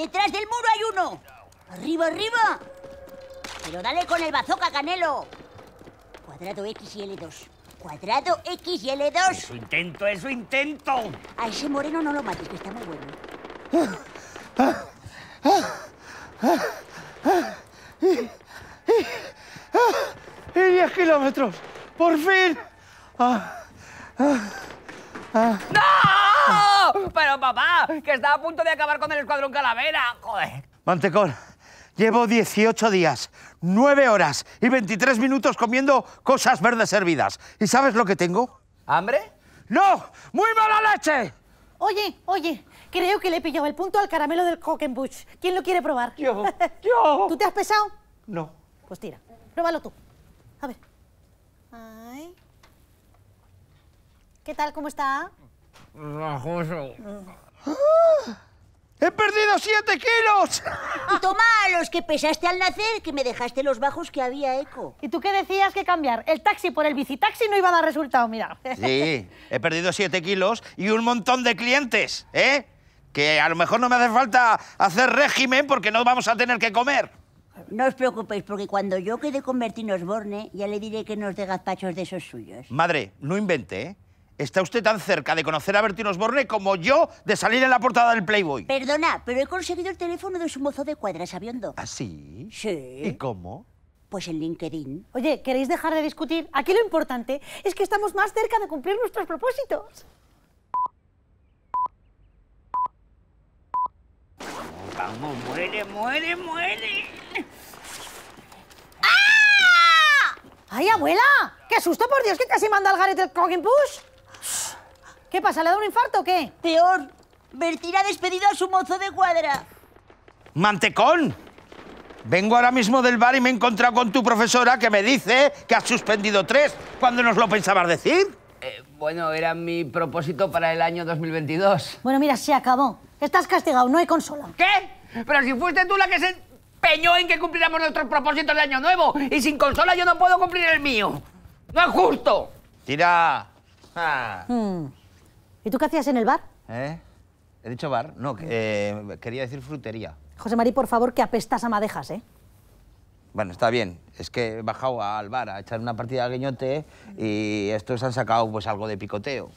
¡Detrás del muro hay uno! ¡Arriba, arriba! ¡Pero dale con el bazooka, Canelo! Cuadrado X y L2. Cuadrado X y L2. ¡Es su intento, es su intento! A ese moreno no lo mates, que está muy bueno. ¡Y 10 kilómetros! ¡Por fin! Ah, ah, ah. ¡No! ¡No! Pero papá, que estaba a punto de acabar con el escuadrón calavera. Joder. Mantecón, llevo 18 días, 9 horas y 23 minutos comiendo cosas verdes hervidas. ¿Y sabes lo que tengo? ¿Hambre? ¡No! ¡Muy mala leche! Oye, oye, creo que le he pillado el punto al caramelo del Hockenbush. ¿Quién lo quiere probar? Yo, ¿Tú te has pesado? No. Pues tira, pruébalo tú. A ver. Ay. ¿Qué tal? ¿Cómo está? ¡Bajoso! ¡Ah! ¡He perdido siete kilos! Y toma los que pesaste al nacer, que me dejaste los bajos que había eco. ¿Y tú qué decías que cambiar? El taxi por el bicitaxi no iba a dar resultado, mira. Sí, he perdido siete kilos y un montón de clientes, ¿eh? Que a lo mejor no me hace falta hacer régimen porque no vamos a tener que comer. No os preocupéis, porque cuando yo quede con en borne ya le diré que nos dé gazpachos de esos suyos. Madre, no invente, ¿eh? Está usted tan cerca de conocer a Bertín Osborne como yo de salir en la portada del Playboy. Perdona, pero he conseguido el teléfono de su mozo de cuadras, sabiendo. ¿Ah, sí? Sí. ¿Y cómo? Pues en LinkedIn. Oye, ¿queréis dejar de discutir? Aquí lo importante es que estamos más cerca de cumplir nuestros propósitos. Vamos, muere, muere, muere. ¡Ah! ¡Ay, abuela! ¡Qué susto, por Dios, que casi manda al garete el cogging push! ¿Qué pasa? ¿Le da un infarto o qué? Peor. vertirá despedido a su mozo de cuadra. ¡Mantecón! Vengo ahora mismo del bar y me he encontrado con tu profesora que me dice que has suspendido tres cuando nos lo pensabas decir. Eh, bueno, era mi propósito para el año 2022. Bueno, mira, se acabó. Estás castigado, no hay consola. ¿Qué? Pero si fuiste tú la que se empeñó en que cumpliéramos nuestros propósitos de año nuevo y sin consola yo no puedo cumplir el mío. ¡No es justo! Tira. Ah. ¿Y tú qué hacías en el bar? ¿Eh? He dicho bar, no, que eh, quería decir frutería. José María, por favor, que apestas a madejas, ¿eh? Bueno, está bien. Es que he bajado al bar a echar una partida de guiñote y estos han sacado pues algo de picoteo.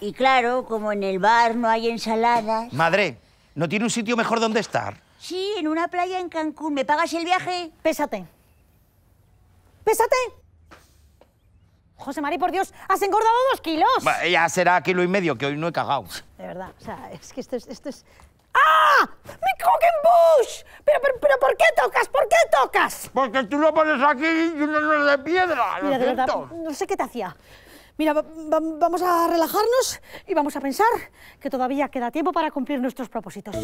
Y claro, como en el bar no hay ensaladas... Madre, ¿no tiene un sitio mejor donde estar? Sí, en una playa en Cancún. ¿Me pagas el viaje? Pésate. ¡Pésate! José María, por Dios, has engordado dos kilos. ya será kilo y medio, que hoy no he cagado. De verdad, o sea, es que esto es... ¡Ah! ¡Mi Bush! Pero, ¿por qué tocas? ¿Por qué tocas? Porque tú lo pones aquí y uno no de piedra, Mira, de verdad, no sé qué te hacía. Mira, vamos a relajarnos y vamos a pensar que todavía queda tiempo para cumplir nuestros propósitos.